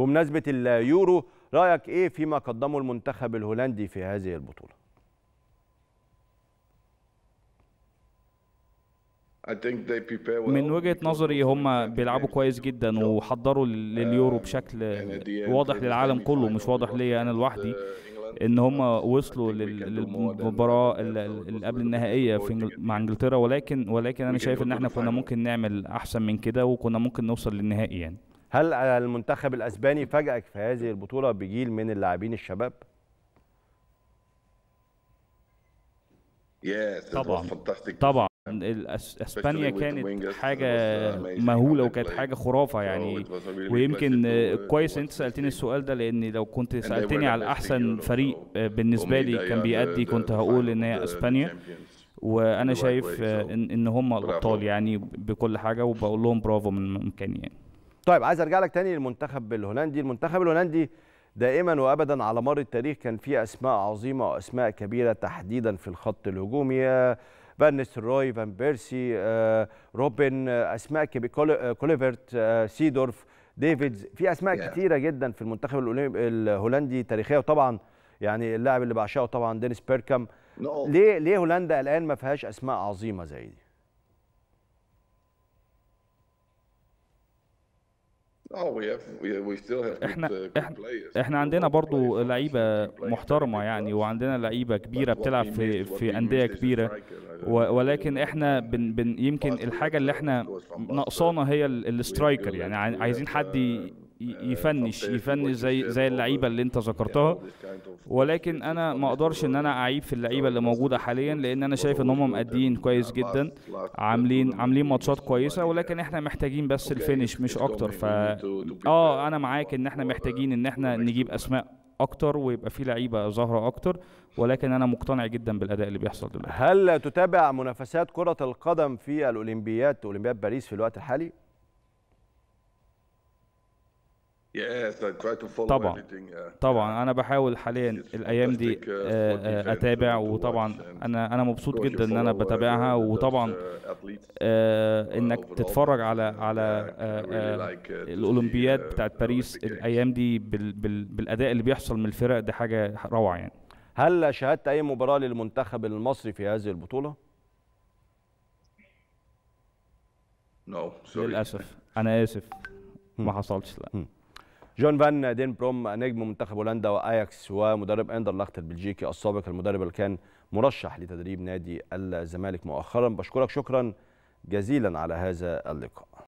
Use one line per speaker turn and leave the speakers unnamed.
بمناسبة اليورو رأيك إيه فيما قدمه المنتخب الهولندي في هذه البطولة؟
من وجهة نظري هم بيلعبوا كويس جدا وحضروا لليورو بشكل واضح للعالم كله مش واضح ليا أنا لوحدي uh, ان هم وصلوا للمباراه اللي قبل النهائيه في مع انجلترا ولكن ولكن انا شايف ان احنا كنا ممكن نعمل احسن من كده وكنا ممكن نوصل للنهائي يعني
هل المنتخب الاسباني فاجئك في هذه البطوله بجيل من اللاعبين الشباب؟ طبعا طبعا اسبانيا كانت
حاجه مهوله وكانت حاجه خرافه يعني ويمكن كويس انت سالتني السؤال ده لان لو كنت سالتني على احسن فريق آه، بالنسبه لي كان بيأدي كنت هقول ان هي اسبانيا وانا شايف آه، ان هم الابطال
يعني بكل حاجه وبقول لهم برافو من مكاني يعني طيب عايز ارجع لك تاني للمنتخب الهولندي المنتخب الهولندي دائما وابدا على مر التاريخ كان فيه اسماء عظيمه واسماء كبيره تحديدا في الخط الهجومي آه، فان روي فان بيرسي آه، روبن آه، اسماء كوليفرت سيدورف ديفيدز في اسماء yeah. كتيره جدا في المنتخب الهولندي تاريخيه وطبعا يعني اللاعب اللي بعشقه طبعا دينيس بيركام no. ليه ليه هولندا الان ما فيهاش اسماء عظيمه زي دي
اه، احنا uh, احنا عندنا برضو لعيبه محترمه يعني وعندنا لعيبه كبيره بتلعب في في انديه كبيره uh, ولكن احنا بن بن يمكن الحاجه اللي احنا ناقصانا هي الاسترايكر يعني عايزين حد uh, آه، يفنش يفنش زي زي اللعيبه اللي انت ذكرتها يعني ولكن انا يعني ما اقدرش ان انا اعيب في اللعيبه اللي موجوده حاليا لان انا شايف ان هم مأدين كويس جدا عاملين عاملين ماتشات كويسه ولكن احنا محتاجين بس الفينش مش اكتر ف اه انا معاك ان احنا uh, محتاجين ان احنا نجيب اسماء اكتر ويبقى في لعيبه ظاهره اكتر ولكن انا مقتنع جدا بالاداء اللي بيحصل دلوقتي
هل تتابع منافسات كره القدم في الاولمبيات اولمبياد باريس في الوقت الحالي
طبعا طبعا انا بحاول حاليا الايام دي uh, آه، آه، اتابع وطبعا انا انا مبسوط جدا ان انا بتابعها وطبعا uh, آه، uh, انك تتفرج على على الاولمبياد بتاعت باريس الايام دي بالاداء اللي بيحصل من الفرق دي حاجه روعه يعني
هل شاهدت اي مباراه للمنتخب المصري في هذه البطوله؟ للاسف
انا اسف ما حصلش لا
جون فان دين بروم نجم منتخب هولندا واياكس ومدرب اندرلخت البلجيكي السابق المدرب اللي كان مرشح لتدريب نادي الزمالك مؤخرا بشكرك شكرا جزيلا على هذا اللقاء